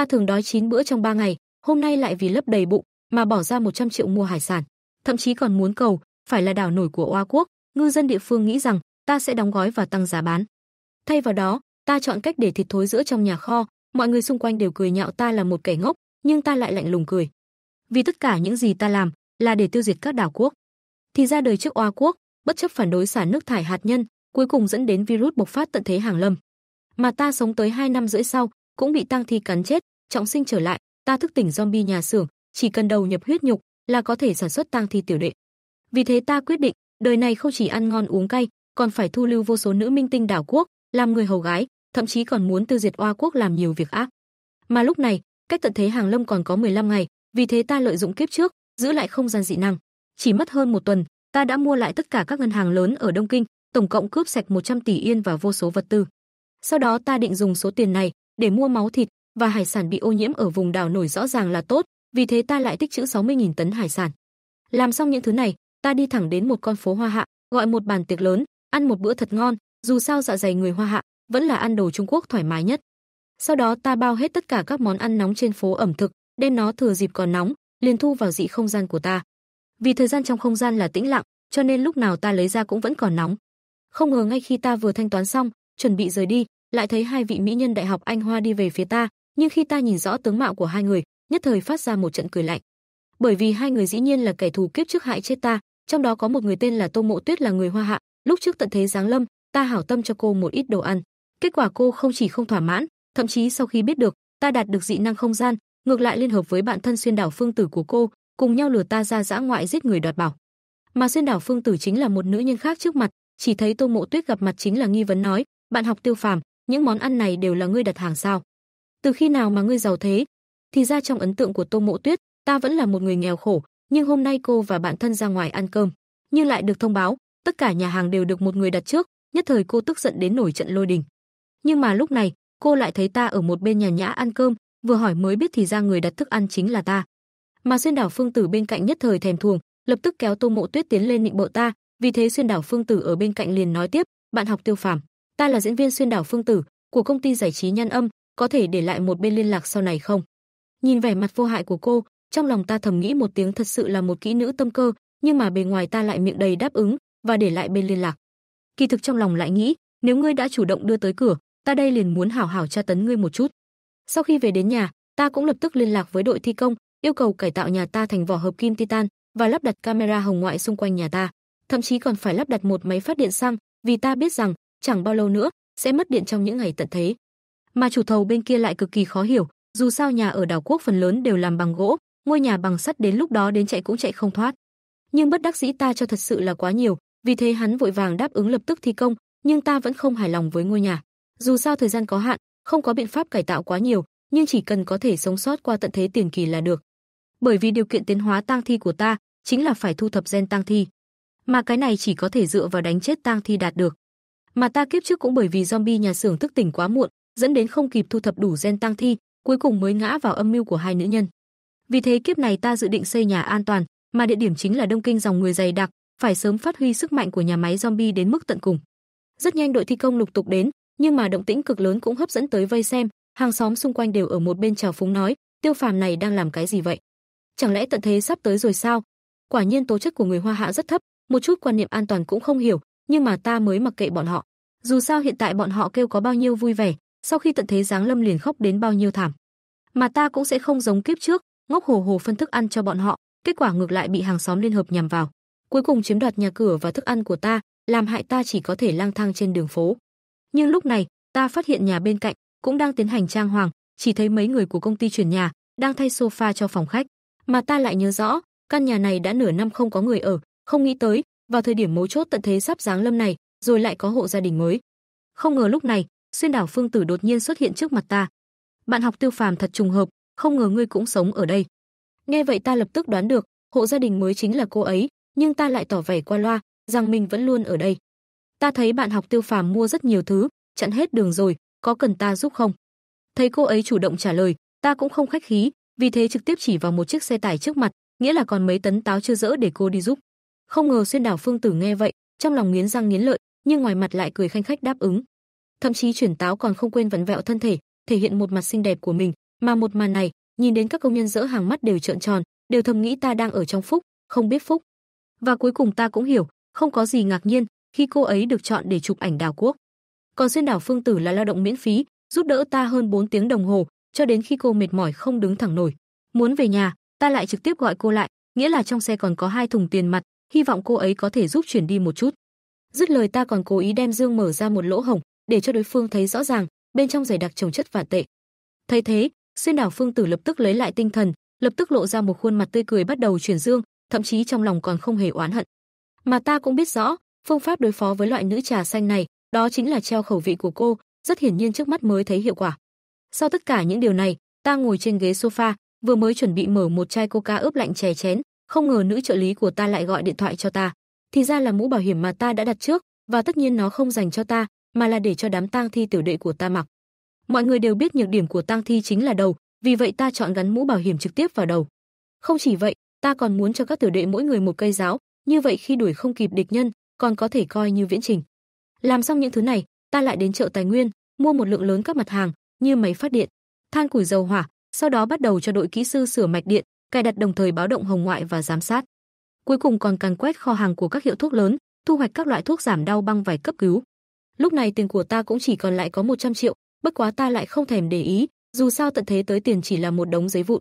Ta thường đói chín bữa trong ba ngày, hôm nay lại vì lấp đầy bụng mà bỏ ra 100 triệu mua hải sản, thậm chí còn muốn cầu phải là đảo nổi của Oa quốc, ngư dân địa phương nghĩ rằng ta sẽ đóng gói và tăng giá bán. Thay vào đó, ta chọn cách để thịt thối giữa trong nhà kho, mọi người xung quanh đều cười nhạo ta là một kẻ ngốc, nhưng ta lại lạnh lùng cười. Vì tất cả những gì ta làm là để tiêu diệt các đảo quốc. Thì ra đời trước Oa quốc, bất chấp phản đối xả nước thải hạt nhân, cuối cùng dẫn đến virus bộc phát tận thế hàng lâm. Mà ta sống tới hai năm rưỡi sau, cũng bị tăng thi cắn chết, trọng sinh trở lại, ta thức tỉnh zombie nhà xưởng, chỉ cần đầu nhập huyết nhục là có thể sản xuất tang thi tiểu đệ. Vì thế ta quyết định, đời này không chỉ ăn ngon uống cay, còn phải thu lưu vô số nữ minh tinh đảo quốc, làm người hầu gái, thậm chí còn muốn tiêu diệt oa quốc làm nhiều việc ác. Mà lúc này, cách tận thế hàng lâm còn có 15 ngày, vì thế ta lợi dụng kiếp trước, giữ lại không gian dị năng. Chỉ mất hơn một tuần, ta đã mua lại tất cả các ngân hàng lớn ở Đông Kinh, tổng cộng cướp sạch 100 tỷ yên và vô số vật tư. Sau đó ta định dùng số tiền này để mua máu thịt, và hải sản bị ô nhiễm ở vùng đảo nổi rõ ràng là tốt, vì thế ta lại tích trữ 60.000 tấn hải sản. Làm xong những thứ này, ta đi thẳng đến một con phố Hoa Hạ, gọi một bàn tiệc lớn, ăn một bữa thật ngon, dù sao dạ dày người Hoa Hạ vẫn là ăn đồ Trung Quốc thoải mái nhất. Sau đó ta bao hết tất cả các món ăn nóng trên phố ẩm thực, đem nó thừa dịp còn nóng, liền thu vào dị không gian của ta. Vì thời gian trong không gian là tĩnh lặng, cho nên lúc nào ta lấy ra cũng vẫn còn nóng. Không ngờ ngay khi ta vừa thanh toán xong, chuẩn bị rời đi, lại thấy hai vị mỹ nhân đại học Anh Hoa đi về phía ta, nhưng khi ta nhìn rõ tướng mạo của hai người, nhất thời phát ra một trận cười lạnh. Bởi vì hai người dĩ nhiên là kẻ thù kiếp trước hại chết ta, trong đó có một người tên là Tô Mộ Tuyết là người Hoa Hạ, lúc trước tận thế giáng lâm, ta hảo tâm cho cô một ít đồ ăn. Kết quả cô không chỉ không thỏa mãn, thậm chí sau khi biết được ta đạt được dị năng không gian, ngược lại liên hợp với bạn thân xuyên đảo phương tử của cô, cùng nhau lừa ta ra dã ngoại giết người đoạt bảo. Mà xuyên đảo phương tử chính là một nữ nhân khác trước mặt, chỉ thấy Tô Mộ Tuyết gặp mặt chính là nghi vấn nói, bạn học Tiêu Phàm, những món ăn này đều là ngươi đặt hàng sao? Từ khi nào mà ngươi giàu thế? Thì ra trong ấn tượng của Tô Mộ Tuyết, ta vẫn là một người nghèo khổ, nhưng hôm nay cô và bạn thân ra ngoài ăn cơm, nhưng lại được thông báo, tất cả nhà hàng đều được một người đặt trước, nhất thời cô tức giận đến nổi trận lôi đình. Nhưng mà lúc này, cô lại thấy ta ở một bên nhà nhã ăn cơm, vừa hỏi mới biết thì ra người đặt thức ăn chính là ta. Mà Xuyên Đảo Phương Tử bên cạnh nhất thời thèm thuồng, lập tức kéo Tô Mộ Tuyết tiến lên nịnh bợ ta, vì thế Xuyên Đảo Phương Tử ở bên cạnh liền nói tiếp, "Bạn học Tiêu Phàm, ta là diễn viên Xuyên Đảo Phương Tử của công ty giải trí Nhân Âm, có thể để lại một bên liên lạc sau này không? Nhìn vẻ mặt vô hại của cô, trong lòng ta thầm nghĩ một tiếng thật sự là một kỹ nữ tâm cơ, nhưng mà bề ngoài ta lại miệng đầy đáp ứng và để lại bên liên lạc. Kỳ thực trong lòng lại nghĩ, nếu ngươi đã chủ động đưa tới cửa, ta đây liền muốn hảo hảo tra tấn ngươi một chút. Sau khi về đến nhà, ta cũng lập tức liên lạc với đội thi công, yêu cầu cải tạo nhà ta thành vỏ hợp kim titan và lắp đặt camera hồng ngoại xung quanh nhà ta, thậm chí còn phải lắp đặt một máy phát điện xăng, vì ta biết rằng chẳng bao lâu nữa sẽ mất điện trong những ngày tận thế. Mà chủ thầu bên kia lại cực kỳ khó hiểu, dù sao nhà ở đảo quốc phần lớn đều làm bằng gỗ, ngôi nhà bằng sắt đến lúc đó đến chạy cũng chạy không thoát. Nhưng bất đắc dĩ ta cho thật sự là quá nhiều, vì thế hắn vội vàng đáp ứng lập tức thi công, nhưng ta vẫn không hài lòng với ngôi nhà. Dù sao thời gian có hạn, không có biện pháp cải tạo quá nhiều, nhưng chỉ cần có thể sống sót qua tận thế tiền kỳ là được. Bởi vì điều kiện tiến hóa tang thi của ta chính là phải thu thập gen tang thi, mà cái này chỉ có thể dựa vào đánh chết tang thi đạt được. Mà ta kiếp trước cũng bởi vì zombie nhà xưởng thức tỉnh quá muộn, dẫn đến không kịp thu thập đủ gen tăng thi, cuối cùng mới ngã vào âm mưu của hai nữ nhân. Vì thế kiếp này ta dự định xây nhà an toàn, mà địa điểm chính là Đông Kinh dòng người dày đặc, phải sớm phát huy sức mạnh của nhà máy zombie đến mức tận cùng. Rất nhanh đội thi công lục tục đến, nhưng mà động tĩnh cực lớn cũng hấp dẫn tới vây xem, hàng xóm xung quanh đều ở một bên chào phúng nói, Tiêu Phàm này đang làm cái gì vậy? Chẳng lẽ tận thế sắp tới rồi sao? Quả nhiên tố chất của người Hoa Hạ rất thấp, một chút quan niệm an toàn cũng không hiểu, nhưng mà ta mới mặc kệ bọn họ. Dù sao hiện tại bọn họ kêu có bao nhiêu vui vẻ, sau khi tận thế giáng lâm liền khóc đến bao nhiêu thảm. Mà ta cũng sẽ không giống kiếp trước, ngốc hồ hồ phân thức ăn cho bọn họ, kết quả ngược lại bị hàng xóm liên hợp nhằm vào. Cuối cùng chiếm đoạt nhà cửa và thức ăn của ta, làm hại ta chỉ có thể lang thang trên đường phố. Nhưng lúc này, ta phát hiện nhà bên cạnh cũng đang tiến hành trang hoàng, chỉ thấy mấy người của công ty chuyển nhà, đang thay sofa cho phòng khách, mà ta lại nhớ rõ, căn nhà này đã nửa năm không có người ở, không nghĩ tới, vào thời điểm mấu chốt tận thế sắp giáng lâm này, rồi lại có hộ gia đình mới. Không ngờ lúc này, xuyên đảo phương tử đột nhiên xuất hiện trước mặt ta. Bạn học Tiêu Phàm thật trùng hợp, không ngờ ngươi cũng sống ở đây. Nghe vậy ta lập tức đoán được, hộ gia đình mới chính là cô ấy, nhưng ta lại tỏ vẻ qua loa rằng mình vẫn luôn ở đây. Ta thấy bạn học Tiêu Phàm mua rất nhiều thứ, chặn hết đường rồi, có cần ta giúp không? Thấy cô ấy chủ động trả lời, ta cũng không khách khí, vì thế trực tiếp chỉ vào một chiếc xe tải trước mặt, nghĩa là còn mấy tấn táo chưa dỡ để cô đi giúp. Không ngờ xuyên đảo phương tử nghe vậy, trong lòng nghiến răng nghiến lợi, nhưng ngoài mặt lại cười khanh khách đáp ứng thậm chí chuyển táo còn không quên vặn vẹo thân thể, thể hiện một mặt xinh đẹp của mình, mà một màn này, nhìn đến các công nhân dỡ hàng mắt đều trợn tròn, đều thầm nghĩ ta đang ở trong phúc, không biết phúc. Và cuối cùng ta cũng hiểu, không có gì ngạc nhiên khi cô ấy được chọn để chụp ảnh đảo quốc. Còn xuyên đảo Phương Tử là lao động miễn phí, giúp đỡ ta hơn 4 tiếng đồng hồ, cho đến khi cô mệt mỏi không đứng thẳng nổi, muốn về nhà, ta lại trực tiếp gọi cô lại, nghĩa là trong xe còn có hai thùng tiền mặt, hy vọng cô ấy có thể giúp chuyển đi một chút. Dứt lời ta còn cố ý đem dương mở ra một lỗ hổng, để cho đối phương thấy rõ ràng bên trong giày đặc trồng chất vạn tệ. Thấy thế, xuyên đảo phương tử lập tức lấy lại tinh thần, lập tức lộ ra một khuôn mặt tươi cười bắt đầu chuyển dương, thậm chí trong lòng còn không hề oán hận. Mà ta cũng biết rõ, phương pháp đối phó với loại nữ trà xanh này, đó chính là treo khẩu vị của cô, rất hiển nhiên trước mắt mới thấy hiệu quả. Sau tất cả những điều này, ta ngồi trên ghế sofa, vừa mới chuẩn bị mở một chai coca ướp lạnh chè chén, không ngờ nữ trợ lý của ta lại gọi điện thoại cho ta. Thì ra là mũ bảo hiểm mà ta đã đặt trước, và tất nhiên nó không dành cho ta, mà là để cho đám tang thi tiểu đệ của ta mặc. Mọi người đều biết nhược điểm của tang thi chính là đầu, vì vậy ta chọn gắn mũ bảo hiểm trực tiếp vào đầu. Không chỉ vậy, ta còn muốn cho các tiểu đệ mỗi người một cây giáo, như vậy khi đuổi không kịp địch nhân, còn có thể coi như viễn trình. Làm xong những thứ này, ta lại đến chợ tài nguyên, mua một lượng lớn các mặt hàng như máy phát điện, than củi dầu hỏa, sau đó bắt đầu cho đội kỹ sư sửa mạch điện, cài đặt đồng thời báo động hồng ngoại và giám sát. Cuối cùng còn càn quét kho hàng của các hiệu thuốc lớn, thu hoạch các loại thuốc giảm đau băng vải cấp cứu lúc này tiền của ta cũng chỉ còn lại có 100 triệu, bất quá ta lại không thèm để ý, dù sao tận thế tới tiền chỉ là một đống giấy vụn.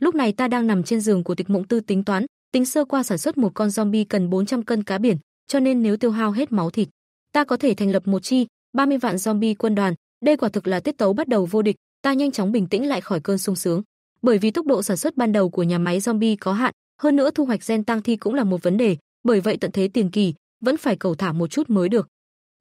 Lúc này ta đang nằm trên giường của Tịch Mộng Tư tính toán, tính sơ qua sản xuất một con zombie cần 400 cân cá biển, cho nên nếu tiêu hao hết máu thịt, ta có thể thành lập một chi 30 vạn zombie quân đoàn, đây quả thực là tiết tấu bắt đầu vô địch, ta nhanh chóng bình tĩnh lại khỏi cơn sung sướng, bởi vì tốc độ sản xuất ban đầu của nhà máy zombie có hạn, hơn nữa thu hoạch gen tăng thi cũng là một vấn đề, bởi vậy tận thế tiền kỳ vẫn phải cầu thả một chút mới được.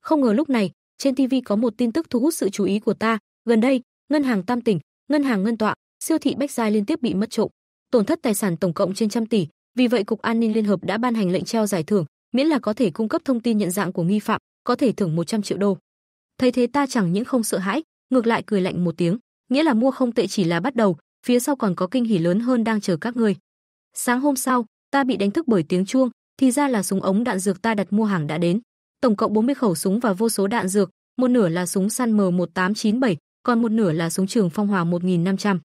Không ngờ lúc này, trên TV có một tin tức thu hút sự chú ý của ta, gần đây, ngân hàng Tam Tỉnh, ngân hàng Ngân Tọa, siêu thị Bách Giai liên tiếp bị mất trộm, tổn thất tài sản tổng cộng trên trăm tỷ, vì vậy cục an ninh liên hợp đã ban hành lệnh treo giải thưởng, miễn là có thể cung cấp thông tin nhận dạng của nghi phạm, có thể thưởng 100 triệu đô. Thấy thế ta chẳng những không sợ hãi, ngược lại cười lạnh một tiếng, nghĩa là mua không tệ chỉ là bắt đầu, phía sau còn có kinh hỉ lớn hơn đang chờ các ngươi. Sáng hôm sau, ta bị đánh thức bởi tiếng chuông, thì ra là súng ống đạn dược ta đặt mua hàng đã đến tổng cộng 40 khẩu súng và vô số đạn dược, một nửa là súng săn M1897, còn một nửa là súng trường phong hỏa 1500.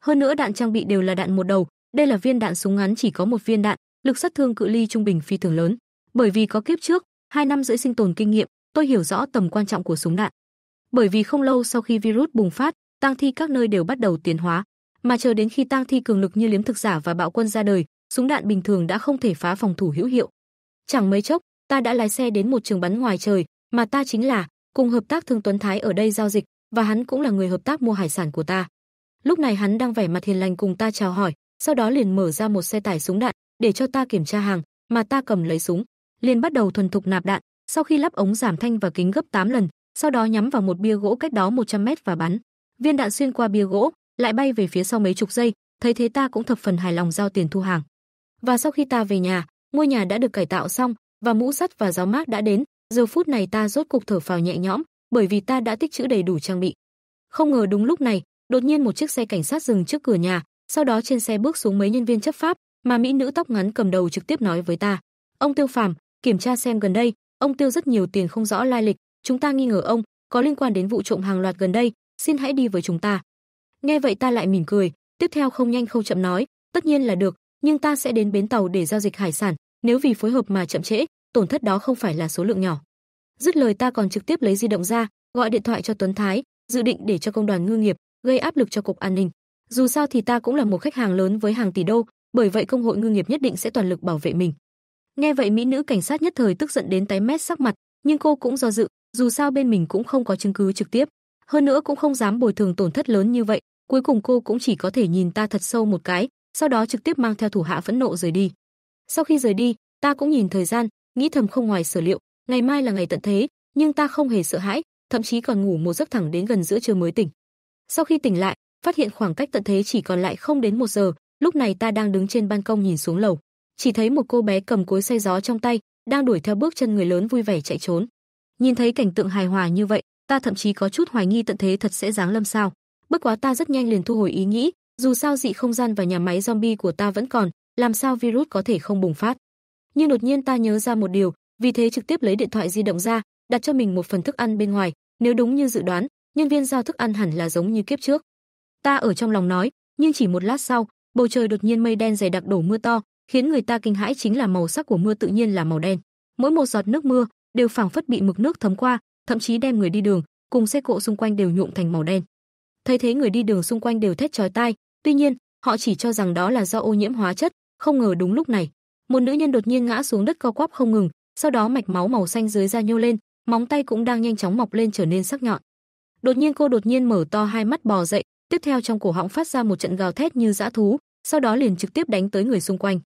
Hơn nữa đạn trang bị đều là đạn một đầu, đây là viên đạn súng ngắn chỉ có một viên đạn, lực sát thương cự ly trung bình phi thường lớn. Bởi vì có kiếp trước, hai năm rưỡi sinh tồn kinh nghiệm, tôi hiểu rõ tầm quan trọng của súng đạn. Bởi vì không lâu sau khi virus bùng phát, tang thi các nơi đều bắt đầu tiến hóa, mà chờ đến khi tang thi cường lực như liếm thực giả và bạo quân ra đời, súng đạn bình thường đã không thể phá phòng thủ hữu hiệu. Chẳng mấy chốc, ta đã lái xe đến một trường bắn ngoài trời, mà ta chính là cùng hợp tác Thương Tuấn Thái ở đây giao dịch, và hắn cũng là người hợp tác mua hải sản của ta. Lúc này hắn đang vẻ mặt hiền lành cùng ta chào hỏi, sau đó liền mở ra một xe tải súng đạn để cho ta kiểm tra hàng, mà ta cầm lấy súng, liền bắt đầu thuần thục nạp đạn, sau khi lắp ống giảm thanh và kính gấp 8 lần, sau đó nhắm vào một bia gỗ cách đó 100 mét và bắn. Viên đạn xuyên qua bia gỗ, lại bay về phía sau mấy chục giây, thấy thế ta cũng thập phần hài lòng giao tiền thu hàng. Và sau khi ta về nhà, ngôi nhà đã được cải tạo xong, và mũ sắt và gió mát đã đến, giờ phút này ta rốt cục thở phào nhẹ nhõm, bởi vì ta đã tích trữ đầy đủ trang bị. Không ngờ đúng lúc này, đột nhiên một chiếc xe cảnh sát dừng trước cửa nhà, sau đó trên xe bước xuống mấy nhân viên chấp pháp, mà mỹ nữ tóc ngắn cầm đầu trực tiếp nói với ta: "Ông Tiêu Phàm, kiểm tra xem gần đây, ông Tiêu rất nhiều tiền không rõ lai lịch, chúng ta nghi ngờ ông có liên quan đến vụ trộm hàng loạt gần đây, xin hãy đi với chúng ta." Nghe vậy ta lại mỉm cười, tiếp theo không nhanh không chậm nói: "Tất nhiên là được, nhưng ta sẽ đến bến tàu để giao dịch hải sản, nếu vì phối hợp mà chậm trễ, tổn thất đó không phải là số lượng nhỏ. Dứt lời ta còn trực tiếp lấy di động ra, gọi điện thoại cho Tuấn Thái, dự định để cho công đoàn ngư nghiệp gây áp lực cho cục an ninh. Dù sao thì ta cũng là một khách hàng lớn với hàng tỷ đô, bởi vậy công hội ngư nghiệp nhất định sẽ toàn lực bảo vệ mình. Nghe vậy mỹ nữ cảnh sát nhất thời tức giận đến tái mét sắc mặt, nhưng cô cũng do dự, dù sao bên mình cũng không có chứng cứ trực tiếp, hơn nữa cũng không dám bồi thường tổn thất lớn như vậy, cuối cùng cô cũng chỉ có thể nhìn ta thật sâu một cái, sau đó trực tiếp mang theo thủ hạ phẫn nộ rời đi. Sau khi rời đi, ta cũng nhìn thời gian, nghĩ thầm không ngoài sở liệu, ngày mai là ngày tận thế, nhưng ta không hề sợ hãi, thậm chí còn ngủ một giấc thẳng đến gần giữa trưa mới tỉnh. Sau khi tỉnh lại, phát hiện khoảng cách tận thế chỉ còn lại không đến một giờ, lúc này ta đang đứng trên ban công nhìn xuống lầu, chỉ thấy một cô bé cầm cối xay gió trong tay, đang đuổi theo bước chân người lớn vui vẻ chạy trốn. Nhìn thấy cảnh tượng hài hòa như vậy, ta thậm chí có chút hoài nghi tận thế thật sẽ giáng lâm sao. Bất quá ta rất nhanh liền thu hồi ý nghĩ, dù sao dị không gian và nhà máy zombie của ta vẫn còn, làm sao virus có thể không bùng phát. Nhưng đột nhiên ta nhớ ra một điều, vì thế trực tiếp lấy điện thoại di động ra, đặt cho mình một phần thức ăn bên ngoài, nếu đúng như dự đoán, nhân viên giao thức ăn hẳn là giống như kiếp trước. Ta ở trong lòng nói, nhưng chỉ một lát sau, bầu trời đột nhiên mây đen dày đặc đổ mưa to, khiến người ta kinh hãi chính là màu sắc của mưa tự nhiên là màu đen. Mỗi một giọt nước mưa đều phảng phất bị mực nước thấm qua, thậm chí đem người đi đường cùng xe cộ xung quanh đều nhuộm thành màu đen. Thấy thế người đi đường xung quanh đều thét chói tai, tuy nhiên, họ chỉ cho rằng đó là do ô nhiễm hóa chất, không ngờ đúng lúc này, một nữ nhân đột nhiên ngã xuống đất co quắp không ngừng, sau đó mạch máu màu xanh dưới da nhô lên, móng tay cũng đang nhanh chóng mọc lên trở nên sắc nhọn. Đột nhiên cô đột nhiên mở to hai mắt bò dậy, tiếp theo trong cổ họng phát ra một trận gào thét như dã thú, sau đó liền trực tiếp đánh tới người xung quanh.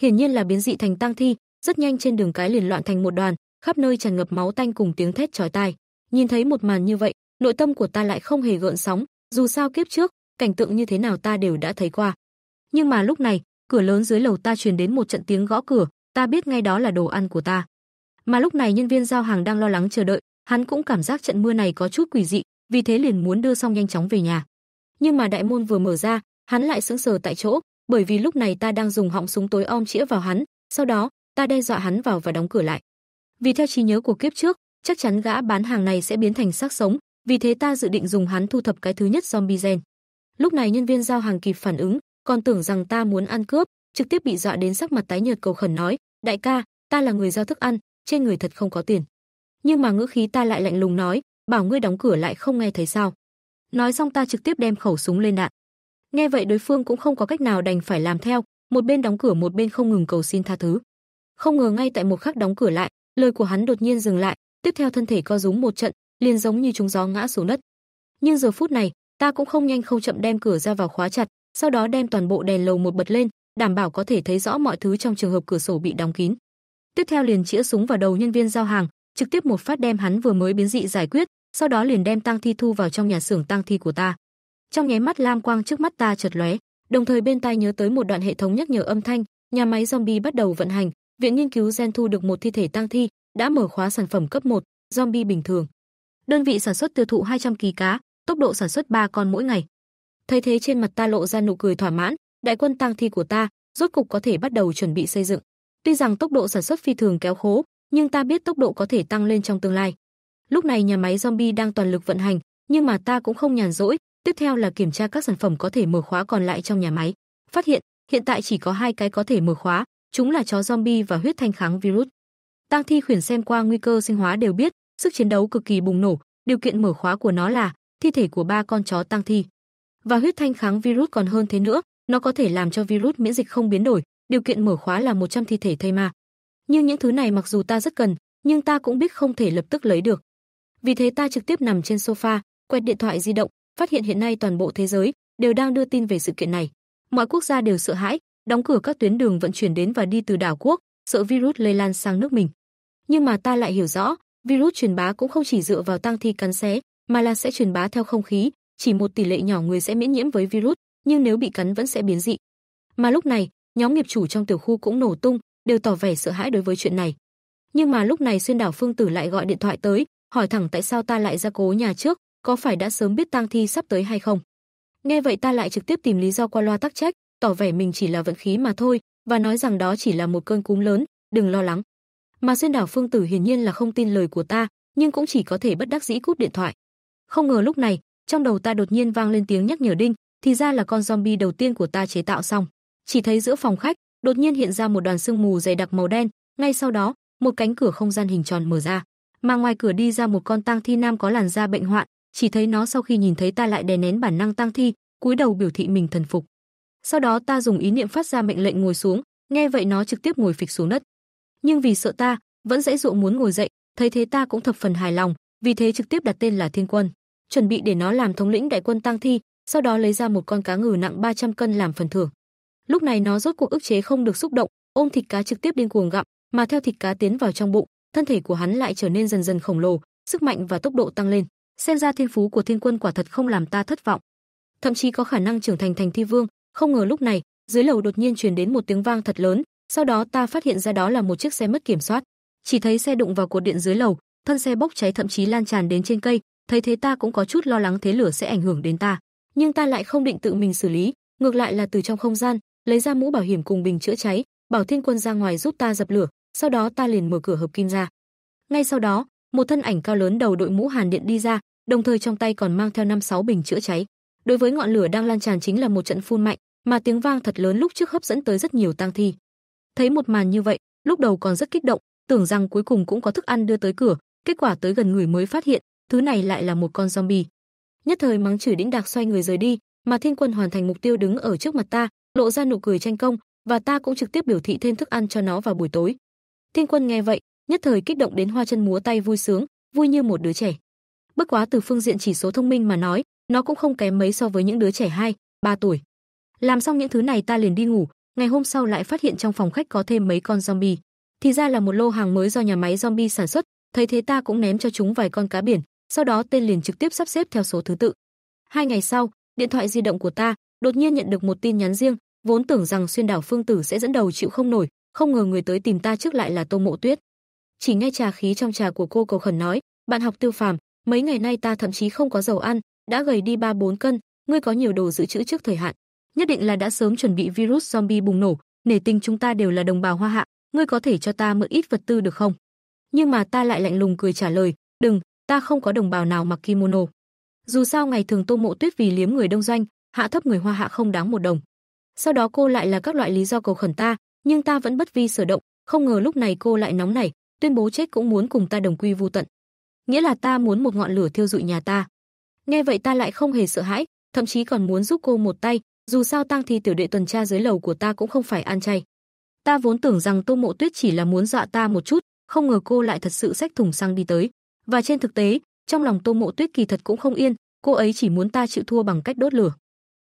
Hiển nhiên là biến dị thành tang thi, rất nhanh trên đường cái liền loạn thành một đoàn, khắp nơi tràn ngập máu tanh cùng tiếng thét chói tai. Nhìn thấy một màn như vậy, nội tâm của ta lại không hề gợn sóng, dù sao kiếp trước, cảnh tượng như thế nào ta đều đã thấy qua. Nhưng mà lúc này, cửa lớn dưới lầu ta truyền đến một trận tiếng gõ cửa, ta biết ngay đó là đồ ăn của ta. Mà lúc này nhân viên giao hàng đang lo lắng chờ đợi, hắn cũng cảm giác trận mưa này có chút quỷ dị, vì thế liền muốn đưa xong nhanh chóng về nhà. Nhưng mà đại môn vừa mở ra, hắn lại sững sờ tại chỗ, bởi vì lúc này ta đang dùng họng súng tối om chĩa vào hắn, sau đó, ta đe dọa hắn vào và đóng cửa lại. Vì theo trí nhớ của kiếp trước, chắc chắn gã bán hàng này sẽ biến thành xác sống, vì thế ta dự định dùng hắn thu thập cái thứ nhất zombie gen. Lúc này nhân viên giao hàng kịp phản ứng, còn tưởng rằng ta muốn ăn cướp, trực tiếp bị dọa đến sắc mặt tái nhợt cầu khẩn nói, "Đại ca, ta là người giao thức ăn, trên người thật không có tiền." Nhưng mà ngữ khí ta lại lạnh lùng nói, "Bảo ngươi đóng cửa lại không nghe thấy sao?" Nói xong ta trực tiếp đem khẩu súng lên đạn. Nghe vậy đối phương cũng không có cách nào đành phải làm theo, một bên đóng cửa một bên không ngừng cầu xin tha thứ. Không ngờ ngay tại một khắc đóng cửa lại, lời của hắn đột nhiên dừng lại, tiếp theo thân thể co rúm một trận, liền giống như trúng gió ngã xuống đất. Nhưng giờ phút này, ta cũng không nhanh không chậm đem cửa ra vào khóa chặt, sau đó đem toàn bộ đèn lầu một bật lên, đảm bảo có thể thấy rõ mọi thứ trong trường hợp cửa sổ bị đóng kín. Tiếp theo liền chĩa súng vào đầu nhân viên giao hàng, trực tiếp một phát đem hắn vừa mới biến dị giải quyết, sau đó liền đem tang thi thu vào trong nhà xưởng tang thi của ta. Trong nháy mắt lam quang trước mắt ta chợt lóe, đồng thời bên tai nhớ tới một đoạn hệ thống nhắc nhở âm thanh, nhà máy zombie bắt đầu vận hành, viện nghiên cứu gen thu được một thi thể tang thi, đã mở khóa sản phẩm cấp 1, zombie bình thường. Đơn vị sản xuất tiêu thụ 200 kỳ cá, tốc độ sản xuất 3 con mỗi ngày. Thấy thế trên mặt ta lộ ra nụ cười thỏa mãn, đại quân tang thi của ta rốt cục có thể bắt đầu chuẩn bị xây dựng. Tuy rằng tốc độ sản xuất phi thường kéo khố, nhưng ta biết tốc độ có thể tăng lên trong tương lai. Lúc này nhà máy zombie đang toàn lực vận hành, nhưng mà ta cũng không nhàn rỗi, tiếp theo là kiểm tra các sản phẩm có thể mở khóa còn lại trong nhà máy. Phát hiện, hiện tại chỉ có hai cái có thể mở khóa, chúng là chó zombie và huyết thanh kháng virus. Tang thi khuyển xem qua nguy cơ sinh hóa đều biết, sức chiến đấu cực kỳ bùng nổ, điều kiện mở khóa của nó là thi thể của ba con chó tang thi và huyết thanh kháng virus còn hơn thế nữa, nó có thể làm cho virus miễn dịch không biến đổi, điều kiện mở khóa là 100 thi thể thay ma. Nhưng những thứ này mặc dù ta rất cần, nhưng ta cũng biết không thể lập tức lấy được. Vì thế ta trực tiếp nằm trên sofa, quẹt điện thoại di động, phát hiện hiện nay toàn bộ thế giới đều đang đưa tin về sự kiện này. Mọi quốc gia đều sợ hãi, đóng cửa các tuyến đường vận chuyển đến và đi từ đảo quốc, sợ virus lây lan sang nước mình. Nhưng mà ta lại hiểu rõ, virus truyền bá cũng không chỉ dựa vào tang thi cắn xé, mà là sẽ truyền bá theo không khí, chỉ một tỷ lệ nhỏ người sẽ miễn nhiễm với virus, nhưng nếu bị cắn vẫn sẽ biến dị. Mà lúc này, nhóm nghiệp chủ trong tiểu khu cũng nổ tung, đều tỏ vẻ sợ hãi đối với chuyện này. Nhưng mà lúc này Xuyên Đảo Phương Tử lại gọi điện thoại tới, hỏi thẳng tại sao ta lại ra cố nhà trước, có phải đã sớm biết tang thi sắp tới hay không. Nghe vậy ta lại trực tiếp tìm lý do qua loa tắc trách, tỏ vẻ mình chỉ là vận khí mà thôi và nói rằng đó chỉ là một cơn cúm lớn, đừng lo lắng. Mà Xuyên Đảo Phương Tử hiển nhiên là không tin lời của ta, nhưng cũng chỉ có thể bất đắc dĩ cúp điện thoại. Không ngờ lúc này, trong đầu ta đột nhiên vang lên tiếng nhắc nhở đinh, thì ra là con zombie đầu tiên của ta chế tạo xong. Chỉ thấy giữa phòng khách, đột nhiên hiện ra một đoàn sương mù dày đặc màu đen, ngay sau đó, một cánh cửa không gian hình tròn mở ra, mà ngoài cửa đi ra một con tang thi nam có làn da bệnh hoạn, chỉ thấy nó sau khi nhìn thấy ta lại đè nén bản năng tang thi, cúi đầu biểu thị mình thần phục. Sau đó ta dùng ý niệm phát ra mệnh lệnh ngồi xuống, nghe vậy nó trực tiếp ngồi phịch xuống đất. Nhưng vì sợ ta, vẫn dễ dụ muốn ngồi dậy, thấy thế ta cũng thập phần hài lòng, vì thế trực tiếp đặt tên là Thiên Quân chuẩn bị để nó làm thống lĩnh đại quân tang thi, sau đó lấy ra một con cá ngừ nặng 300 cân làm phần thưởng. Lúc này nó rốt cuộc ức chế không được xúc động, ôm thịt cá trực tiếp điên cuồng gặm, mà theo thịt cá tiến vào trong bụng, thân thể của hắn lại trở nên dần dần khổng lồ, sức mạnh và tốc độ tăng lên. Xem ra thiên phú của thiên quân quả thật không làm ta thất vọng. Thậm chí có khả năng trưởng thành thành thi vương, không ngờ lúc này, dưới lầu đột nhiên truyền đến một tiếng vang thật lớn, sau đó ta phát hiện ra đó là một chiếc xe mất kiểm soát. Chỉ thấy xe đụng vào cột điện dưới lầu, thân xe bốc cháy thậm chí lan tràn đến trên cây, thấy thế ta cũng có chút lo lắng thế lửa sẽ ảnh hưởng đến ta, nhưng ta lại không định tự mình xử lý, ngược lại là từ trong không gian, lấy ra mũ bảo hiểm cùng bình chữa cháy, bảo Thiên Quân ra ngoài giúp ta dập lửa, sau đó ta liền mở cửa hợp kim ra. Ngay sau đó, một thân ảnh cao lớn đầu đội mũ hàn điện đi ra, đồng thời trong tay còn mang theo năm sáu bình chữa cháy. Đối với ngọn lửa đang lan tràn chính là một trận phun mạnh, mà tiếng vang thật lớn lúc trước hấp dẫn tới rất nhiều tang thi. Thấy một màn như vậy, lúc đầu còn rất kích động, tưởng rằng cuối cùng cũng có thức ăn đưa tới cửa, kết quả tới gần người mới phát hiện, thứ này lại là một con zombie. Nhất thời mắng chửi đĩnh đạc xoay người rời đi, mà Thiên Quân hoàn thành mục tiêu đứng ở trước mặt ta, lộ ra nụ cười tranh công, và ta cũng trực tiếp biểu thị thêm thức ăn cho nó vào buổi tối. Thiên Quân nghe vậy, nhất thời kích động đến hoa chân múa tay vui sướng, vui như một đứa trẻ. Bất quá từ phương diện chỉ số thông minh mà nói, nó cũng không kém mấy so với những đứa trẻ 2, 3 tuổi. Làm xong những thứ này ta liền đi ngủ, ngày hôm sau lại phát hiện trong phòng khách có thêm mấy con zombie. Thì ra là một lô hàng mới do nhà máy zombie sản xuất, thấy thế ta cũng ném cho chúng vài con cá biển, sau đó tên liền trực tiếp sắp xếp theo số thứ tự. Hai ngày sau, điện thoại di động của ta đột nhiên nhận được một tin nhắn riêng, vốn tưởng rằng xuyên đảo phương tử sẽ dẫn đầu chịu không nổi, không ngờ người tới tìm ta trước lại là Tô Mộ Tuyết. Chỉ nghe trà khí trong trà của cô cầu khẩn nói, "Bạn học Tiêu Phàm, mấy ngày nay ta thậm chí không có dầu ăn, đã gầy đi 3 4 cân, ngươi có nhiều đồ dự trữ trước thời hạn, nhất định là đã sớm chuẩn bị virus zombie bùng nổ, nể tình chúng ta đều là đồng bào Hoa Hạ, ngươi có thể cho ta mượn ít vật tư được không?" Nhưng mà ta lại lạnh lùng cười trả lời, "Đừng, ta không có đồng bào nào mặc kimono. Dù sao ngày thường Tô Mộ Tuyết vì liếm người đông doanh, hạ thấp người Hoa Hạ không đáng một đồng. Sau đó cô lại là các loại lý do cầu khẩn ta, nhưng ta vẫn bất vi sở động, không ngờ lúc này cô lại nóng nảy, tuyên bố chết cũng muốn cùng ta đồng quy vu tận. Nghĩa là ta muốn một ngọn lửa thiêu rụi nhà ta. Nghe vậy ta lại không hề sợ hãi, thậm chí còn muốn giúp cô một tay, dù sao tang thi tiểu đệ tuần tra dưới lầu của ta cũng không phải ăn chay. Ta vốn tưởng rằng Tô Mộ Tuyết chỉ là muốn dọa ta một chút, không ngờ cô lại thật sự xách thùng xăng đi tới. Và trên thực tế, trong lòng Tô Mộ Tuyết kỳ thật cũng không yên, cô ấy chỉ muốn ta chịu thua bằng cách đốt lửa.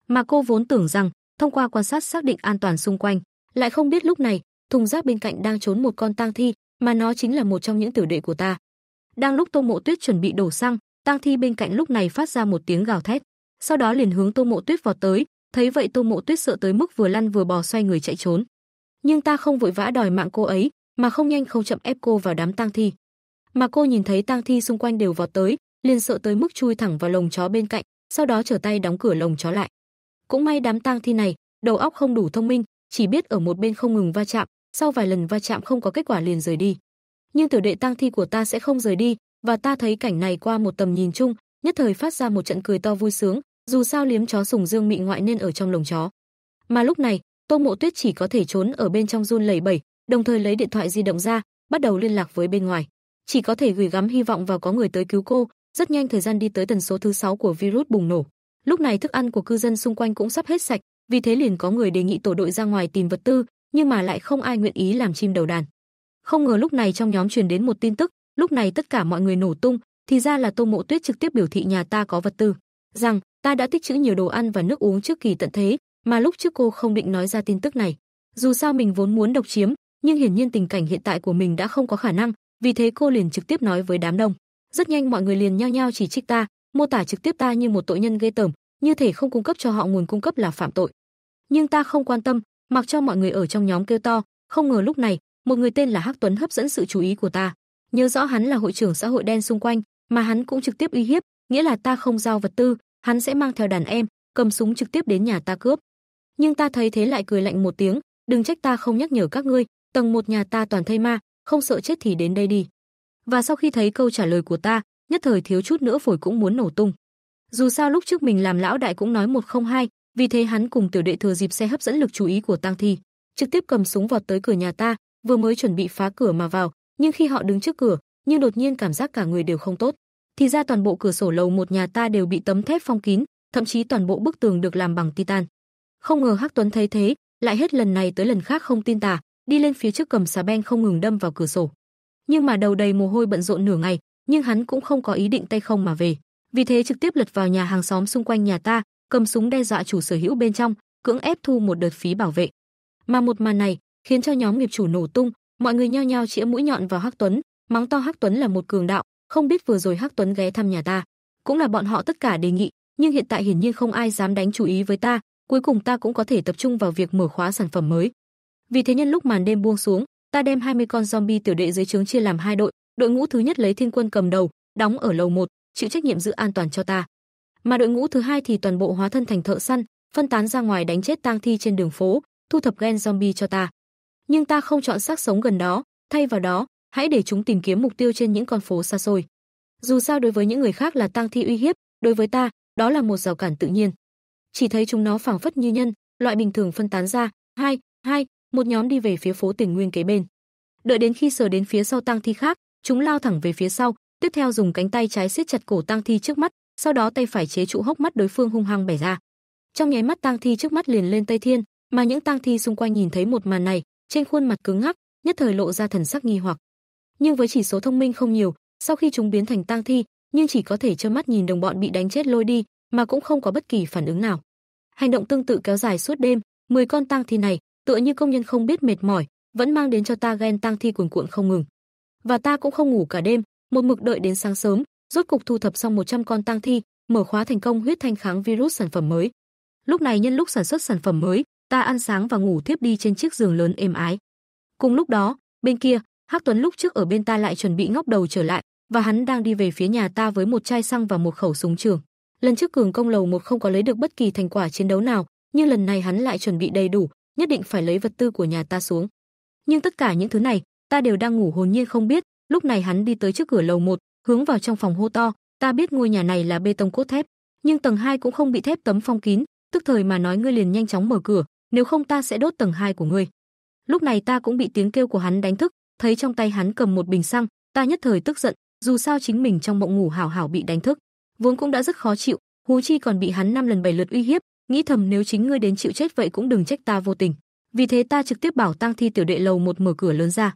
Mà cô vốn tưởng rằng, thông qua quan sát xác định an toàn xung quanh, lại không biết lúc này, thùng rác bên cạnh đang trốn một con tang thi, mà nó chính là một trong những tiểu đệ của ta. Đang lúc Tô Mộ Tuyết chuẩn bị đổ xăng, tang thi bên cạnh lúc này phát ra một tiếng gào thét, sau đó liền hướng Tô Mộ Tuyết vọt tới, thấy vậy Tô Mộ Tuyết sợ tới mức vừa lăn vừa bò xoay người chạy trốn. Nhưng ta không vội vã đòi mạng cô ấy, mà không nhanh không chậm ép cô vào đám tang thi mà cô nhìn thấy tang thi xung quanh đều vọt tới, liền sợ tới mức chui thẳng vào lồng chó bên cạnh, sau đó trở tay đóng cửa lồng chó lại. Cũng may đám tang thi này, đầu óc không đủ thông minh, chỉ biết ở một bên không ngừng va chạm, sau vài lần va chạm không có kết quả liền rời đi. Nhưng tiểu đệ tang thi của ta sẽ không rời đi, và ta thấy cảnh này qua một tầm nhìn chung, nhất thời phát ra một trận cười to vui sướng, dù sao liếm chó sùng dương mị ngoại nên ở trong lồng chó. Mà lúc này, Tô Mộ Tuyết chỉ có thể trốn ở bên trong run lẩy bẩy, đồng thời lấy điện thoại di động ra, bắt đầu liên lạc với bên ngoài chỉ có thể gửi gắm hy vọng vào có người tới cứu cô. Rất nhanh thời gian đi tới tần số thứ 6 của virus bùng nổ. Lúc này thức ăn của cư dân xung quanh cũng sắp hết sạch, vì thế liền có người đề nghị tổ đội ra ngoài tìm vật tư, nhưng mà lại không ai nguyện ý làm chim đầu đàn. Không ngờ lúc này trong nhóm truyền đến một tin tức, lúc này tất cả mọi người nổ tung, thì ra là Tô Mộ Tuyết trực tiếp biểu thị nhà ta có vật tư, rằng ta đã tích trữ nhiều đồ ăn và nước uống trước kỳ tận thế, mà lúc trước cô không định nói ra tin tức này. Dù sao mình vốn muốn độc chiếm, nhưng hiển nhiên tình cảnh hiện tại của mình đã không có khả năng, vì thế cô liền trực tiếp nói với đám đông. Rất nhanh mọi người liền nhao nhao chỉ trích ta, mô tả trực tiếp ta như một tội nhân ghê tởm, như thể không cung cấp cho họ nguồn cung cấp là phạm tội. Nhưng ta không quan tâm, mặc cho mọi người ở trong nhóm kêu to, không ngờ lúc này, một người tên là Hắc Tuấn hấp dẫn sự chú ý của ta. Nhớ rõ hắn là hội trưởng xã hội đen xung quanh, mà hắn cũng trực tiếp uy hiếp, nghĩa là ta không giao vật tư, hắn sẽ mang theo đàn em, cầm súng trực tiếp đến nhà ta cướp. Nhưng ta thấy thế lại cười lạnh một tiếng, đừng trách ta không nhắc nhở các ngươi, tầng một nhà ta toàn thây ma, không sợ chết thì đến đây đi. Và sau khi thấy câu trả lời của ta, nhất thời thiếu chút nữa phổi cũng muốn nổ tung. Dù sao lúc trước mình làm lão đại cũng nói một không hai, vì thế hắn cùng tiểu đệ thừa dịp xe hấp dẫn lực chú ý của Tang Thi, trực tiếp cầm súng vọt tới cửa nhà ta, vừa mới chuẩn bị phá cửa mà vào, nhưng khi họ đứng trước cửa, nhưng đột nhiên cảm giác cả người đều không tốt. Thì ra toàn bộ cửa sổ lầu một nhà ta đều bị tấm thép phong kín, thậm chí toàn bộ bức tường được làm bằng titan. Không ngờ Hắc Tuấn thấy thế, lại hết lần này tới lần khác không tin tà, đi lên phía trước cầm xà beng không ngừng đâm vào cửa sổ. Nhưng mà đầu đầy mồ hôi bận rộn nửa ngày, nhưng hắn cũng không có ý định tay không mà về, vì thế trực tiếp lật vào nhà hàng xóm xung quanh nhà ta, cầm súng đe dọa chủ sở hữu bên trong, cưỡng ép thu một đợt phí bảo vệ. Mà một màn này khiến cho nhóm nghiệp chủ nổ tung, mọi người nhao nhao chĩa mũi nhọn vào Hắc Tuấn, mắng to Hắc Tuấn là một cường đạo, không biết vừa rồi Hắc Tuấn ghé thăm nhà ta, cũng là bọn họ tất cả đề nghị, nhưng hiện tại hiển nhiên không ai dám đánh chú ý với ta, cuối cùng ta cũng có thể tập trung vào việc mở khóa sản phẩm mới. Vì thế nhân lúc màn đêm buông xuống, ta đem 20 con zombie tiểu đệ dưới trướng chia làm hai đội, đội ngũ thứ nhất lấy Thiên Quân cầm đầu, đóng ở lầu 1, chịu trách nhiệm giữ an toàn cho ta. Mà đội ngũ thứ hai thì toàn bộ hóa thân thành thợ săn, phân tán ra ngoài đánh chết tang thi trên đường phố, thu thập gen zombie cho ta. Nhưng ta không chọn xác sống gần đó, thay vào đó, hãy để chúng tìm kiếm mục tiêu trên những con phố xa xôi. Dù sao đối với những người khác là tang thi uy hiếp, đối với ta, đó là một rào cản tự nhiên. Chỉ thấy chúng nó phảng phất như nhân, loại bình thường phân tán ra, hai, hai, một nhóm đi về phía phố Tiền Nguyên kế bên. Đợi đến khi sờ đến phía sau tang thi khác, chúng lao thẳng về phía sau, tiếp theo dùng cánh tay trái siết chặt cổ tang thi trước mắt, sau đó tay phải chế trụ hốc mắt đối phương hung hăng bẻ ra. Trong nháy mắt tang thi trước mắt liền lên Tây Thiên, mà những tang thi xung quanh nhìn thấy một màn này, trên khuôn mặt cứng ngắc, nhất thời lộ ra thần sắc nghi hoặc. Nhưng với chỉ số thông minh không nhiều, sau khi chúng biến thành tang thi, nhưng chỉ có thể trơ mắt nhìn đồng bọn bị đánh chết lôi đi, mà cũng không có bất kỳ phản ứng nào. Hành động tương tự kéo dài suốt đêm, 10 con tang thi này, tựa như công nhân không biết mệt mỏi, vẫn mang đến cho ta ghen tăng thi cuồn cuộn không ngừng. Và ta cũng không ngủ cả đêm, một mực đợi đến sáng sớm, rốt cục thu thập xong 100 con tăng thi, mở khóa thành công huyết thanh kháng virus sản phẩm mới. Lúc này nhân lúc sản xuất sản phẩm mới, ta ăn sáng và ngủ tiếp đi trên chiếc giường lớn êm ái. Cùng lúc đó, bên kia, Hắc Tuấn lúc trước ở bên ta lại chuẩn bị ngóc đầu trở lại, và hắn đang đi về phía nhà ta với một chai xăng và một khẩu súng trường. Lần trước cường công lầu một không có lấy được bất kỳ thành quả chiến đấu nào, nhưng lần này hắn lại chuẩn bị đầy đủ, nhất định phải lấy vật tư của nhà ta xuống. Nhưng tất cả những thứ này, ta đều đang ngủ hồn nhiên không biết, lúc này hắn đi tới trước cửa lầu một, hướng vào trong phòng hô to, ta biết ngôi nhà này là bê tông cốt thép, nhưng tầng 2 cũng không bị thép tấm phong kín, tức thời mà nói ngươi liền nhanh chóng mở cửa, nếu không ta sẽ đốt tầng 2 của ngươi. Lúc này ta cũng bị tiếng kêu của hắn đánh thức, thấy trong tay hắn cầm một bình xăng, ta nhất thời tức giận, dù sao chính mình trong mộng ngủ hảo hảo bị đánh thức, vốn cũng đã rất khó chịu, huống chi còn bị hắn năm lần bảy lượt uy hiếp, nghĩ thầm nếu chính ngươi đến chịu chết vậy cũng đừng trách ta vô tình. Vì thế ta trực tiếp bảo tang thi tiểu đệ lầu một mở cửa lớn ra.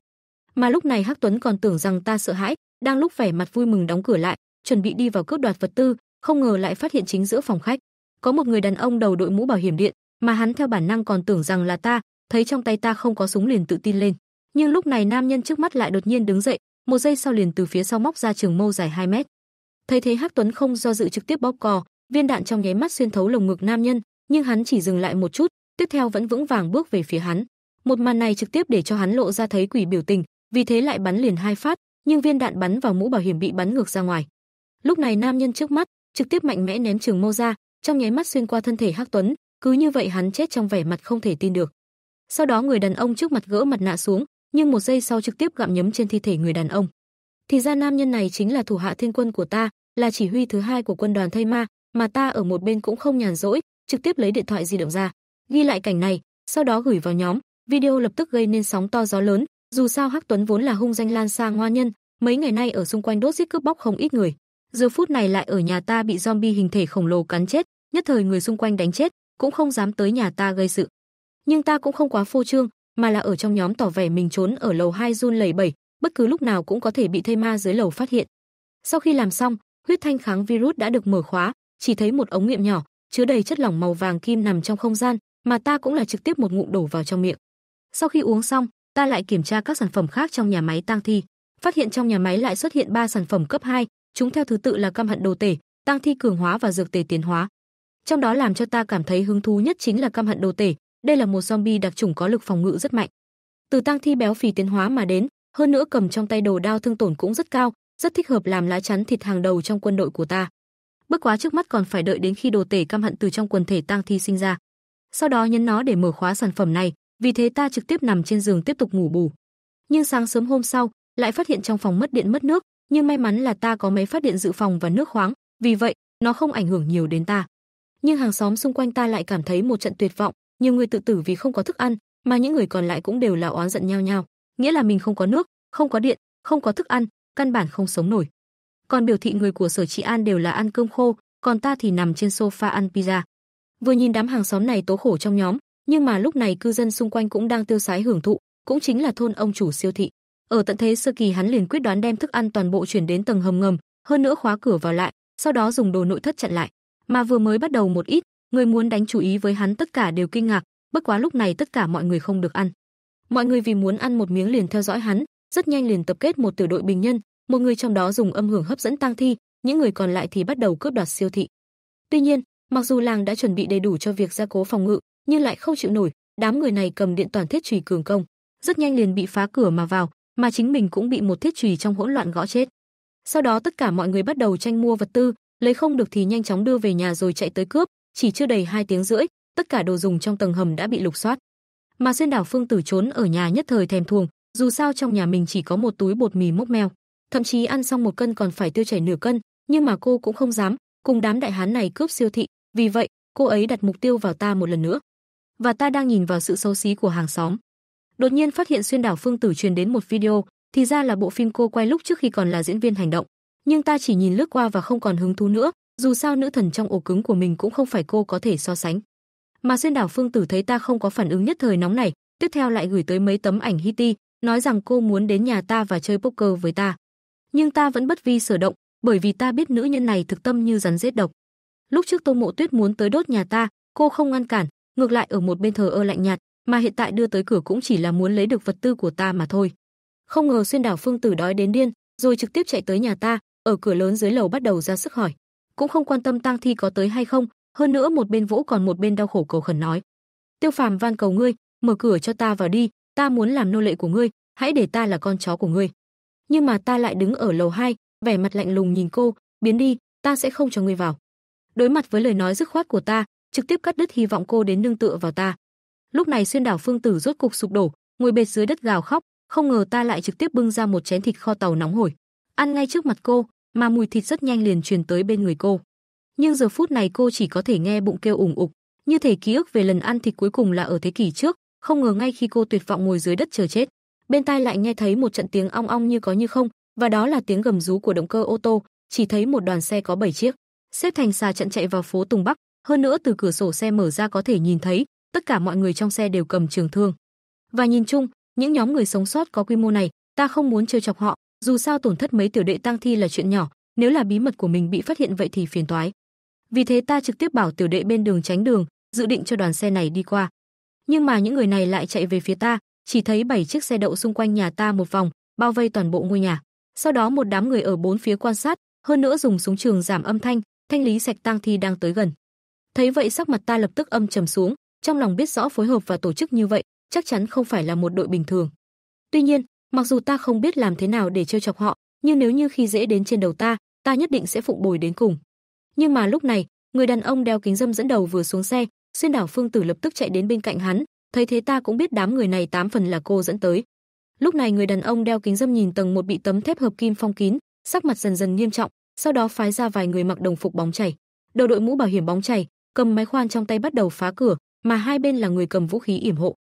Mà lúc này Hắc Tuấn còn tưởng rằng ta sợ hãi, đang lúc vẻ mặt vui mừng đóng cửa lại, chuẩn bị đi vào cướp đoạt vật tư, không ngờ lại phát hiện chính giữa phòng khách có một người đàn ông đầu đội mũ bảo hiểm điện, mà hắn theo bản năng còn tưởng rằng là ta, thấy trong tay ta không có súng liền tự tin lên. Nhưng lúc này nam nhân trước mắt lại đột nhiên đứng dậy, một giây sau liền từ phía sau móc ra trường mâu dài 2 mét. Thấy thế Hắc Tuấn không do dự trực tiếp bóp cò, viên đạn trong nháy mắt xuyên thấu lồng ngực nam nhân, nhưng hắn chỉ dừng lại một chút, tiếp theo vẫn vững vàng bước về phía hắn. Một màn này trực tiếp để cho hắn lộ ra thấy quỷ biểu tình, vì thế lại bắn liền hai phát, nhưng viên đạn bắn vào mũ bảo hiểm bị bắn ngược ra ngoài. Lúc này nam nhân trước mắt trực tiếp mạnh mẽ ném trường mâu ra, trong nháy mắt xuyên qua thân thể Hắc Tuấn, cứ như vậy hắn chết trong vẻ mặt không thể tin được. Sau đó người đàn ông trước mặt gỡ mặt nạ xuống, nhưng một giây sau trực tiếp gặm nhấm trên thi thể người đàn ông. Thì ra nam nhân này chính là thủ hạ thiên quân của ta, là chỉ huy thứ hai của quân đoàn Thây Ma, mà ta ở một bên cũng không nhàn rỗi, trực tiếp lấy điện thoại di động ra, ghi lại cảnh này, sau đó gửi vào nhóm, video lập tức gây nên sóng to gió lớn, dù sao Hắc Tuấn vốn là hung danh lan xa ngoa nhân, mấy ngày nay ở xung quanh đốt giết cướp bóc không ít người. Giờ phút này lại ở nhà ta bị zombie hình thể khổng lồ cắn chết, nhất thời người xung quanh đánh chết, cũng không dám tới nhà ta gây sự. Nhưng ta cũng không quá phô trương, mà là ở trong nhóm tỏ vẻ mình trốn ở lầu 2 run lẩy bẩy, bất cứ lúc nào cũng có thể bị thây ma dưới lầu phát hiện. Sau khi làm xong, huyết thanh kháng virus đã được mở khóa, chỉ thấy một ống nghiệm nhỏ chứa đầy chất lỏng màu vàng kim nằm trong không gian, mà ta cũng là trực tiếp một ngụm đổ vào trong miệng. Sau khi uống xong, ta lại kiểm tra các sản phẩm khác trong nhà máy tang thi, phát hiện trong nhà máy lại xuất hiện ba sản phẩm cấp 2, chúng theo thứ tự là cam hận đồ tể, tang thi cường hóa và dược tề tiến hóa. Trong đó làm cho ta cảm thấy hứng thú nhất chính là cam hận đồ tể, đây là một zombie đặc chủng có lực phòng ngự rất mạnh. Từ tang thi béo phì tiến hóa mà đến, hơn nữa cầm trong tay đồ đao thương tổn cũng rất cao, rất thích hợp làm lá chắn thịt hàng đầu trong quân đội của ta. Bất quá trước mắt còn phải đợi đến khi đồ tể căm hận từ trong quần thể tang thi sinh ra. Sau đó nhấn nó để mở khóa sản phẩm này, vì thế ta trực tiếp nằm trên giường tiếp tục ngủ bù. Nhưng sáng sớm hôm sau, lại phát hiện trong phòng mất điện mất nước, nhưng may mắn là ta có máy phát điện dự phòng và nước khoáng, vì vậy, nó không ảnh hưởng nhiều đến ta. Nhưng hàng xóm xung quanh ta lại cảm thấy một trận tuyệt vọng, nhiều người tự tử vì không có thức ăn, mà những người còn lại cũng đều là oán giận nhau nhau, nghĩa là mình không có nước, không có điện, không có thức ăn, căn bản không sống nổi còn biểu thị người của sở trị an đều là ăn cơm khô, còn ta thì nằm trên sofa ăn pizza. Vừa nhìn đám hàng xóm này tố khổ trong nhóm, nhưng mà lúc này cư dân xung quanh cũng đang tiêu sái hưởng thụ, cũng chính là thôn ông chủ siêu thị. Ở tận thế sơ kỳ hắn liền quyết đoán đem thức ăn toàn bộ chuyển đến tầng hầm ngầm, hơn nữa khóa cửa vào lại, sau đó dùng đồ nội thất chặn lại. Mà vừa mới bắt đầu một ít, người muốn đánh chú ý với hắn tất cả đều kinh ngạc, bất quá lúc này tất cả mọi người không được ăn. Mọi người vì muốn ăn một miếng liền theo dõi hắn, rất nhanh liền tập kết một tiểu đội bình nhân, một người trong đó dùng âm hưởng hấp dẫn tang thi, những người còn lại thì bắt đầu cướp đoạt siêu thị. Tuy nhiên, mặc dù làng đã chuẩn bị đầy đủ cho việc gia cố phòng ngự, nhưng lại không chịu nổi, đám người này cầm điện toàn thiết chùy cường công, rất nhanh liền bị phá cửa mà vào, mà chính mình cũng bị một thiết chùy trong hỗn loạn gõ chết. Sau đó tất cả mọi người bắt đầu tranh mua vật tư, lấy không được thì nhanh chóng đưa về nhà rồi chạy tới cướp, chỉ chưa đầy hai tiếng rưỡi, tất cả đồ dùng trong tầng hầm đã bị lục soát. Mà xuyên đảo Phương Tử trốn ở nhà nhất thời thèm thuồng, dù sao trong nhà mình chỉ có một túi bột mì mốc meo thậm chí ăn xong một cân còn phải tiêu chảy nửa cân, nhưng mà cô cũng không dám cùng đám đại hán này cướp siêu thị, vì vậy, cô ấy đặt mục tiêu vào ta một lần nữa. Và ta đang nhìn vào sự xấu xí của hàng xóm. Đột nhiên phát hiện xuyên đảo phương tử truyền đến một video, thì ra là bộ phim cô quay lúc trước khi còn là diễn viên hành động, nhưng ta chỉ nhìn lướt qua và không còn hứng thú nữa, dù sao nữ thần trong ổ cứng của mình cũng không phải cô có thể so sánh. Mà xuyên đảo phương tử thấy ta không có phản ứng nhất thời nóng này, tiếp theo lại gửi tới mấy tấm ảnh Hitty, nói rằng cô muốn đến nhà ta và chơi poker với ta nhưng ta vẫn bất vi sở động, bởi vì ta biết nữ nhân này thực tâm như rắn rết độc. Lúc trước Tô Mộ Tuyết muốn tới đốt nhà ta, cô không ngăn cản, ngược lại ở một bên thờ ơ lạnh nhạt, mà hiện tại đưa tới cửa cũng chỉ là muốn lấy được vật tư của ta mà thôi. Không ngờ xuyên đảo phương tử đói đến điên, rồi trực tiếp chạy tới nhà ta, ở cửa lớn dưới lầu bắt đầu ra sức hỏi, cũng không quan tâm tang thi có tới hay không, hơn nữa một bên vỗ còn một bên đau khổ cầu khẩn nói: "Tiêu Phàm van cầu ngươi, mở cửa cho ta vào đi, ta muốn làm nô lệ của ngươi, hãy để ta là con chó của ngươi." nhưng mà ta lại đứng ở lầu 2, vẻ mặt lạnh lùng nhìn cô, "Biến đi, ta sẽ không cho ngươi vào." Đối mặt với lời nói dứt khoát của ta, trực tiếp cắt đứt hy vọng cô đến nương tựa vào ta. Lúc này xuyên đảo phương tử rốt cục sụp đổ, ngồi bệt dưới đất gào khóc, không ngờ ta lại trực tiếp bưng ra một chén thịt kho tàu nóng hổi, ăn ngay trước mặt cô, mà mùi thịt rất nhanh liền truyền tới bên người cô. Nhưng giờ phút này cô chỉ có thể nghe bụng kêu ủng ục, như thể ký ức về lần ăn thịt cuối cùng là ở thế kỷ trước, không ngờ ngay khi cô tuyệt vọng ngồi dưới đất chờ chết, bên tai lại nghe thấy một trận tiếng ong ong như có như không, và đó là tiếng gầm rú của động cơ ô tô, chỉ thấy một đoàn xe có 7 chiếc, xếp thành xà trận chạy vào phố Tùng Bắc, hơn nữa từ cửa sổ xe mở ra có thể nhìn thấy, tất cả mọi người trong xe đều cầm trường thương. Và nhìn chung, những nhóm người sống sót có quy mô này, ta không muốn trêu chọc họ, dù sao tổn thất mấy tiểu đệ tang thi là chuyện nhỏ, nếu là bí mật của mình bị phát hiện vậy thì phiền toái. Vì thế ta trực tiếp bảo tiểu đệ bên đường tránh đường, dự định cho đoàn xe này đi qua. Nhưng mà những người này lại chạy về phía ta, chỉ thấy bảy chiếc xe đậu xung quanh nhà ta một vòng, bao vây toàn bộ ngôi nhà. Sau đó một đám người ở bốn phía quan sát, hơn nữa dùng súng trường giảm âm thanh, thanh lý sạch tang thi đang tới gần. Thấy vậy sắc mặt ta lập tức âm trầm xuống, trong lòng biết rõ phối hợp và tổ chức như vậy, chắc chắn không phải là một đội bình thường. Tuy nhiên, mặc dù ta không biết làm thế nào để trêu chọc họ, nhưng nếu như khi dễ đến trên đầu ta, ta nhất định sẽ phụng bồi đến cùng. Nhưng mà lúc này, người đàn ông đeo kính dâm dẫn đầu vừa xuống xe, xuyên đảo phương tử lập tức chạy đến bên cạnh hắn, Thấy thế ta cũng biết đám người này tám phần là cô dẫn tới. Lúc này người đàn ông đeo kính dâm nhìn tầng một bị tấm thép hợp kim phong kín, sắc mặt dần dần nghiêm trọng, sau đó phái ra vài người mặc đồng phục bóng chảy, đầu đội mũ bảo hiểm bóng chảy, cầm máy khoan trong tay bắt đầu phá cửa, mà hai bên là người cầm vũ khí yểm hộ.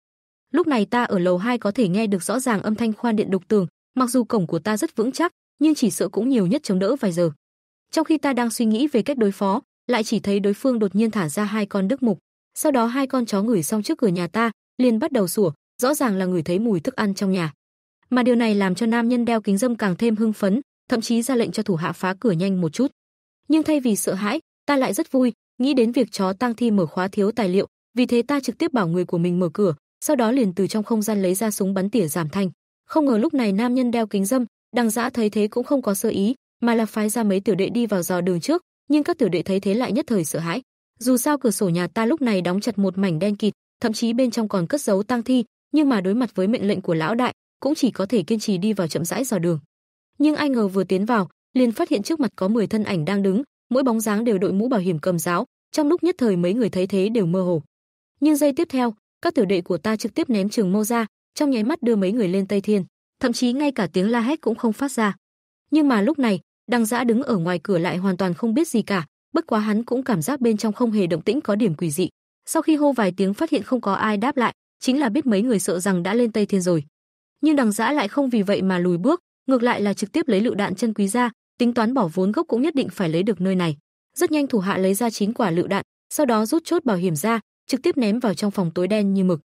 Lúc này ta ở lầu 2 có thể nghe được rõ ràng âm thanh khoan điện đục tường, mặc dù cổng của ta rất vững chắc, nhưng chỉ sợ cũng nhiều nhất chống đỡ vài giờ. Trong khi ta đang suy nghĩ về cách đối phó, lại chỉ thấy đối phương đột nhiên thả ra hai con đức mục, sau đó hai con chó ngửi xong trước cửa nhà ta, liền bắt đầu sủa, rõ ràng là người thấy mùi thức ăn trong nhà. Mà điều này làm cho nam nhân đeo kính dâm càng thêm hưng phấn, thậm chí ra lệnh cho thủ hạ phá cửa nhanh một chút. Nhưng thay vì sợ hãi, ta lại rất vui, nghĩ đến việc chó tang thi mở khóa thiếu tài liệu, vì thế ta trực tiếp bảo người của mình mở cửa, sau đó liền từ trong không gian lấy ra súng bắn tỉa giảm thanh. Không ngờ lúc này nam nhân đeo kính dâm, đằng dã thấy thế cũng không có sơ ý, mà là phái ra mấy tiểu đệ đi vào dò đường trước, nhưng các tiểu đệ thấy thế lại nhất thời sợ hãi. Dù sao cửa sổ nhà ta lúc này đóng chặt một mảnh đen kịt, thậm chí bên trong còn cất giấu tang thi, nhưng mà đối mặt với mệnh lệnh của lão đại, cũng chỉ có thể kiên trì đi vào chậm rãi dò đường. Nhưng ai ngờ vừa tiến vào, liền phát hiện trước mặt có 10 thân ảnh đang đứng, mỗi bóng dáng đều đội mũ bảo hiểm cầm giáo, trong lúc nhất thời mấy người thấy thế đều mơ hồ. Nhưng giây tiếp theo, các tiểu đệ của ta trực tiếp ném trường mâu ra, trong nháy mắt đưa mấy người lên Tây Thiên, thậm chí ngay cả tiếng la hét cũng không phát ra. Nhưng mà lúc này, Đăng Dã đứng ở ngoài cửa lại hoàn toàn không biết gì cả, bất quá hắn cũng cảm giác bên trong không hề động tĩnh có điểm quỷ dị. Sau khi hô vài tiếng phát hiện không có ai đáp lại, chính là biết mấy người sợ rằng đã lên Tây Thiên rồi. Nhưng đằng giã lại không vì vậy mà lùi bước, ngược lại là trực tiếp lấy lựu đạn chân quý ra, tính toán bỏ vốn gốc cũng nhất định phải lấy được nơi này. Rất nhanh thủ hạ lấy ra chín quả lựu đạn, sau đó rút chốt bảo hiểm ra, trực tiếp ném vào trong phòng tối đen như mực.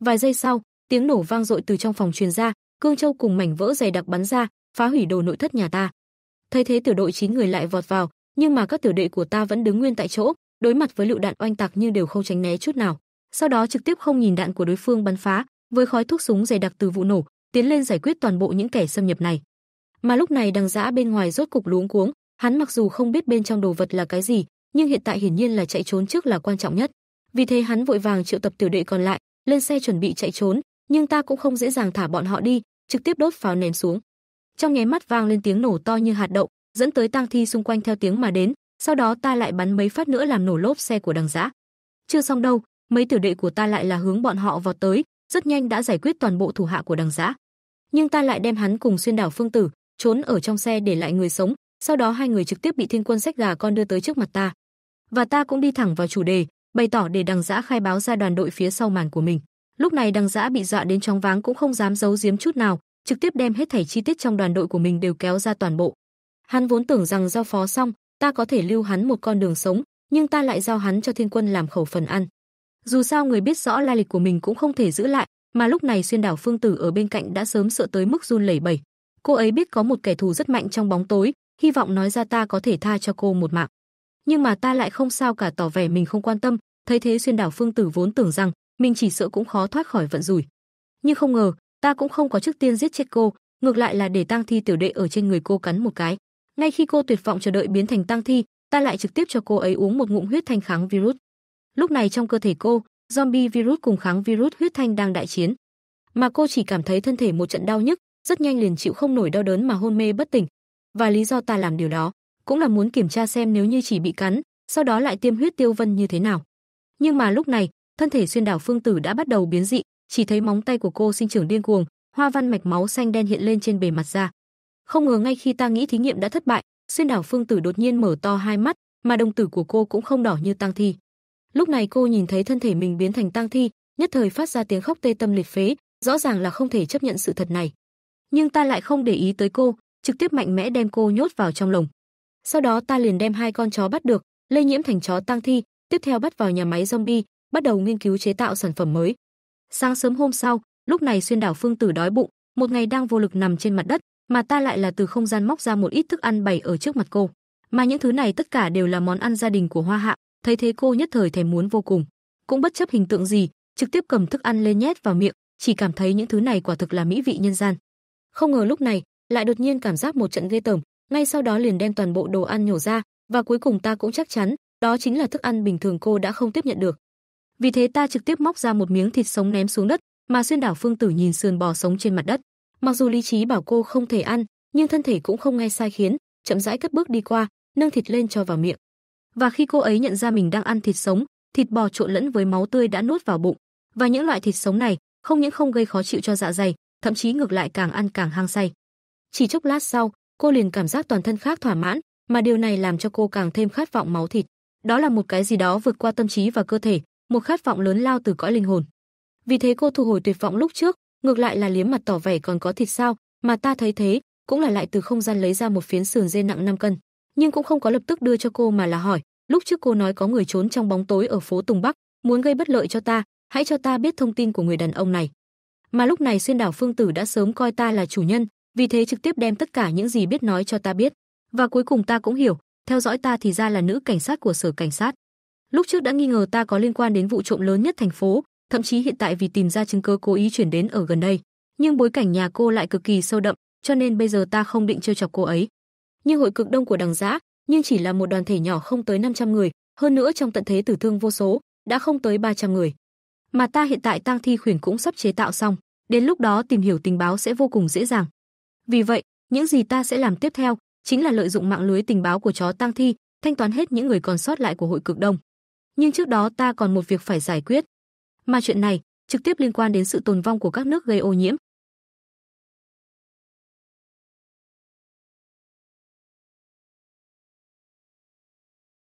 Vài giây sau, tiếng nổ vang dội từ trong phòng truyền ra, cương châu cùng mảnh vỡ dày đặc bắn ra, phá hủy đồ nội thất nhà ta. Thấy thế tiểu đội chín người lại vọt vào, nhưng mà các tiểu đệ của ta vẫn đứng nguyên tại chỗ, đối mặt với lựu đạn oanh tạc như đều không tránh né chút nào, sau đó trực tiếp không nhìn đạn của đối phương bắn phá, với khói thuốc súng dày đặc từ vụ nổ, tiến lên giải quyết toàn bộ những kẻ xâm nhập này. Mà lúc này đằng giã bên ngoài rốt cục luống cuống, hắn mặc dù không biết bên trong đồ vật là cái gì, nhưng hiện tại hiển nhiên là chạy trốn trước là quan trọng nhất. Vì thế hắn vội vàng triệu tập tiểu đệ còn lại, lên xe chuẩn bị chạy trốn, nhưng ta cũng không dễ dàng thả bọn họ đi, trực tiếp đốt pháo ném xuống. Trong nháy mắt vang lên tiếng nổ to như hạt đậu, dẫn tới tang thi xung quanh theo tiếng mà đến, sau đó ta lại bắn mấy phát nữa làm nổ lốp xe của đằng giã. Chưa xong đâu, mấy tiểu đệ của ta lại là hướng bọn họ vào tới, rất nhanh đã giải quyết toàn bộ thủ hạ của đằng giã. Nhưng ta lại đem hắn cùng xuyên đảo phương tử, trốn ở trong xe để lại người sống, sau đó hai người trực tiếp bị thiên quân sách gà con đưa tới trước mặt ta. Và ta cũng đi thẳng vào chủ đề, bày tỏ để đằng giã khai báo ra đoàn đội phía sau màn của mình. Lúc này đằng giã bị dọa đến chóng váng cũng không dám giấu giếm chút nào, trực tiếp đem hết thảy chi tiết trong đoàn đội của mình đều kéo ra toàn bộ. Hắn vốn tưởng rằng giao phó xong, ta có thể lưu hắn một con đường sống, nhưng ta lại giao hắn cho thiên quân làm khẩu phần ăn. Dù sao người biết rõ lai lịch của mình cũng không thể giữ lại, mà lúc này xuyên đảo phương tử ở bên cạnh đã sớm sợ tới mức run lẩy bẩy. Cô ấy biết có một kẻ thù rất mạnh trong bóng tối, hy vọng nói ra ta có thể tha cho cô một mạng. Nhưng mà ta lại không sao cả tỏ vẻ mình không quan tâm, thấy thế xuyên đảo phương tử vốn tưởng rằng mình chỉ sợ cũng khó thoát khỏi vận rủi. Nhưng không ngờ, ta cũng không có trước tiên giết chết cô, ngược lại là để tang thi tiểu đệ ở trên người cô cắn một cái. Ngay khi cô tuyệt vọng chờ đợi biến thành tang thi, ta lại trực tiếp cho cô ấy uống một ngụm huyết thanh kháng virus. Lúc này trong cơ thể cô, zombie virus cùng kháng virus huyết thanh đang đại chiến. Mà cô chỉ cảm thấy thân thể một trận đau nhức, rất nhanh liền chịu không nổi đau đớn mà hôn mê bất tỉnh. Và lý do ta làm điều đó, cũng là muốn kiểm tra xem nếu như chỉ bị cắn, sau đó lại tiêm huyết tiêu vân như thế nào. Nhưng mà lúc này, thân thể xuyên đảo phương tử đã bắt đầu biến dị, chỉ thấy móng tay của cô sinh trưởng điên cuồng, hoa văn mạch máu xanh đen hiện lên trên bề mặt da. Không ngờ ngay khi ta nghĩ thí nghiệm đã thất bại, xuyên đảo phương tử đột nhiên mở to hai mắt, mà đồng tử của cô cũng không đỏ như tang thi. Lúc này cô nhìn thấy thân thể mình biến thành tang thi, nhất thời phát ra tiếng khóc tê tâm liệt phế, rõ ràng là không thể chấp nhận sự thật này. Nhưng ta lại không để ý tới cô, trực tiếp mạnh mẽ đem cô nhốt vào trong lồng. Sau đó ta liền đem hai con chó bắt được, lây nhiễm thành chó tang thi, tiếp theo bắt vào nhà máy zombie, bắt đầu nghiên cứu chế tạo sản phẩm mới. Sáng sớm hôm sau, lúc này xuyên đảo phương tử đói bụng, một ngày đang vô lực nằm trên mặt đất, mà ta lại là từ không gian móc ra một ít thức ăn bày ở trước mặt cô. Mà những thứ này tất cả đều là món ăn gia đình của Hoa Hạ, thấy thế cô nhất thời thèm muốn vô cùng. Cũng bất chấp hình tượng gì, trực tiếp cầm thức ăn lên nhét vào miệng, chỉ cảm thấy những thứ này quả thực là mỹ vị nhân gian. Không ngờ lúc này, lại đột nhiên cảm giác một trận ghê tởm, ngay sau đó liền đem toàn bộ đồ ăn nhổ ra, và cuối cùng ta cũng chắc chắn, đó chính là thức ăn bình thường cô đã không tiếp nhận được. Vì thế ta trực tiếp móc ra một miếng thịt sống ném xuống đất, mà xuyên đảo phương tử nhìn sườn bò sống trên mặt đất. Mặc dù lý trí bảo cô không thể ăn, nhưng thân thể cũng không nghe sai khiến, chậm rãi cất bước đi qua, nâng thịt lên cho vào miệng. Và khi cô ấy nhận ra mình đang ăn thịt sống, thịt bò trộn lẫn với máu tươi đã nuốt vào bụng, và những loại thịt sống này không những không gây khó chịu cho dạ dày, thậm chí ngược lại càng ăn càng hăng say. Chỉ chốc lát sau, cô liền cảm giác toàn thân khác thỏa mãn, mà điều này làm cho cô càng thêm khát vọng máu thịt. Đó là một cái gì đó vượt qua tâm trí và cơ thể, một khát vọng lớn lao từ cõi linh hồn. Vì thế cô thu hồi tuyệt vọng lúc trước, ngược lại là liếm mặt tỏ vẻ còn có thịt sao, mà ta thấy thế, cũng là lại từ không gian lấy ra một phiến sườn dê nặng 5 cân, nhưng cũng không có lập tức đưa cho cô mà là hỏi, lúc trước cô nói có người trốn trong bóng tối ở phố Tùng Bắc, muốn gây bất lợi cho ta, hãy cho ta biết thông tin của người đàn ông này. Mà lúc này xuyên đảo phương tử đã sớm coi ta là chủ nhân, vì thế trực tiếp đem tất cả những gì biết nói cho ta biết. Và cuối cùng ta cũng hiểu, theo dõi ta thì ra là nữ cảnh sát của sở cảnh sát. Lúc trước đã nghi ngờ ta có liên quan đến vụ trộm lớn nhất thành phố, thậm chí hiện tại vì tìm ra chứng cứ cố ý chuyển đến ở gần đây, nhưng bối cảnh nhà cô lại cực kỳ sâu đậm, cho nên bây giờ ta không định trêu chọc cô ấy. Như hội cực đông của đằng giã, nhưng chỉ là một đoàn thể nhỏ không tới 500 người, hơn nữa trong tận thế tử thương vô số, đã không tới 300 người. Mà ta hiện tại tang thi khuyển cũng sắp chế tạo xong, đến lúc đó tìm hiểu tình báo sẽ vô cùng dễ dàng. Vì vậy, những gì ta sẽ làm tiếp theo chính là lợi dụng mạng lưới tình báo của chó tang thi, thanh toán hết những người còn sót lại của hội cực đông. Nhưng trước đó ta còn một việc phải giải quyết, mà chuyện này trực tiếp liên quan đến sự tồn vong của các nước gây ô nhiễm.